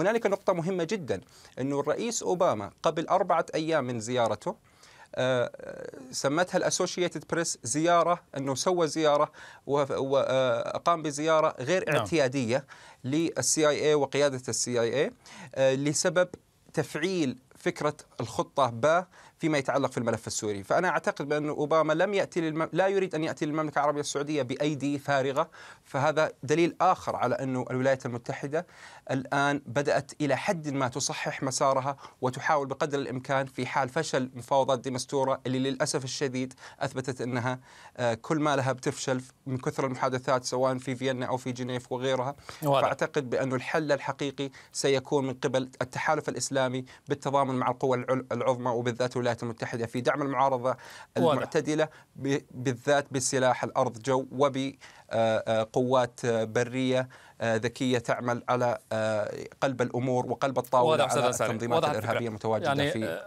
هنالك نقطة مهمة جدا أنه الرئيس أوباما قبل أربعة أيام من زيارته آه، آه، سمتها الاسوشيتد بريس زياره انه سوى زياره وقام آه، بزياره غير نعم. اعتياديه للسي اي اي وقياده السي اي اي لسبب تفعيل فكره الخطه ب فيما يتعلق في الملف السوري، فانا اعتقد بان اوباما لم ياتي للم... لا يريد ان ياتي للمملكه العربيه السعوديه بايدي فارغه، فهذا دليل اخر على انه الولايات المتحده الان بدات الى حد ما تصحح مسارها وتحاول بقدر الامكان في حال فشل مفاوضات ديمستوره اللي للاسف الشديد اثبتت انها آه، كل ما لها بتفشل من كثر المحادثات سواء في فيينا او في جنيف وغيرها، ولا. فاعتقد بان الحل الحقيقي سيكون من قبل التحالف الاسلامي بالتضامن التعاون مع القوى العظمى وبالذات الولايات المتحدة في دعم المعارضة المعتدلة بالذات بسلاح الأرض جو وبقوات آه، آه، آه، برية ذكية تعمل على قلب الأمور وقلب الطاولة على التنظيمات الإرهابية المتواجدة يعني في